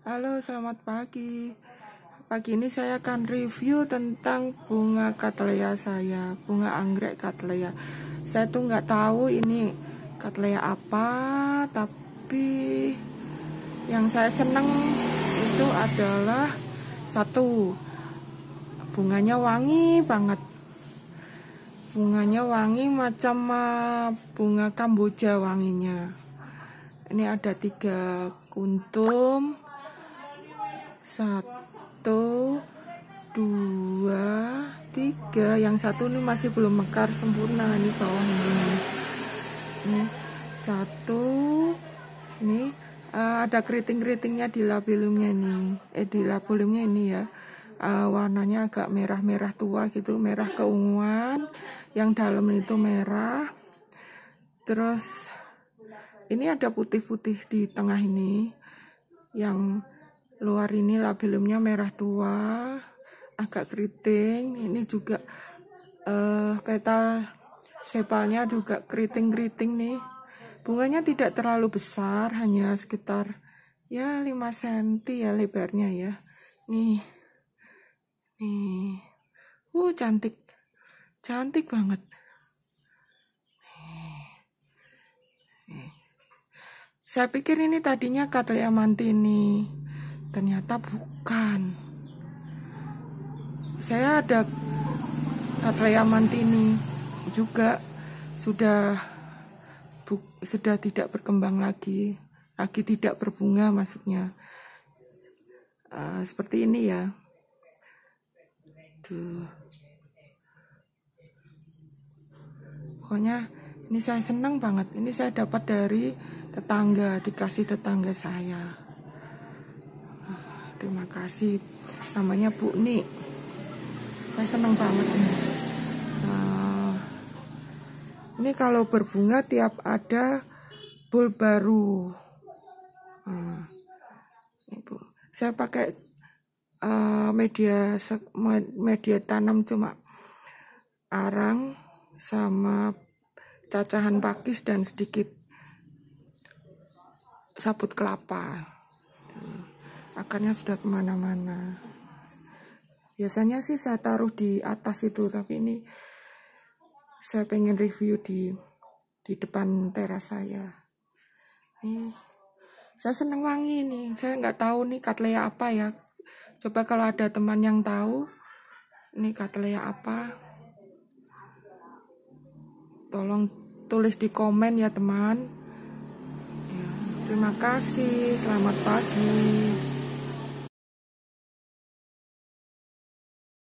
Halo, selamat pagi. Pagi ini saya akan review tentang bunga katleya saya, bunga anggrek katleya. Saya tuh nggak tahu ini katleya apa, tapi yang saya seneng itu adalah satu bunganya wangi banget. Bunganya wangi macam ah, bunga kamboja wanginya. Ini ada tiga kuntum satu dua tiga yang satu ini masih belum mekar sempurna nih bawah ini satu ini eh, ada keriting-keritingnya di labilumnya nih eh di labilumnya ini ya uh, warnanya agak merah-merah tua gitu merah keunguan yang dalam itu merah terus ini ada putih-putih di tengah ini yang luar ini labelumnya merah tua agak keriting ini juga uh, eh, petal sepalnya juga keriting-keriting nih bunganya tidak terlalu besar hanya sekitar ya 5 cm ya lebarnya ya nih nih uh cantik cantik banget nih. Nih. saya pikir ini tadinya Cattleya mantini ternyata bukan saya ada Satria Mantini juga sudah bu, sudah tidak berkembang lagi lagi tidak berbunga maksudnya uh, seperti ini ya tuh pokoknya ini saya senang banget ini saya dapat dari tetangga dikasih tetangga saya terima kasih namanya Bu Nik saya senang banget ini uh, ini kalau berbunga tiap ada bul baru uh, eh, Ibu saya pakai uh, media media tanam cuma arang sama cacahan pakis dan sedikit sabut kelapa akarnya sudah kemana-mana biasanya sih saya taruh di atas itu tapi ini saya pengen review di di depan teras saya Ini saya seneng wangi nih saya nggak tahu nih katlea apa ya coba kalau ada teman yang tahu ini katlea apa tolong tulis di komen ya teman ya, terima kasih selamat pagi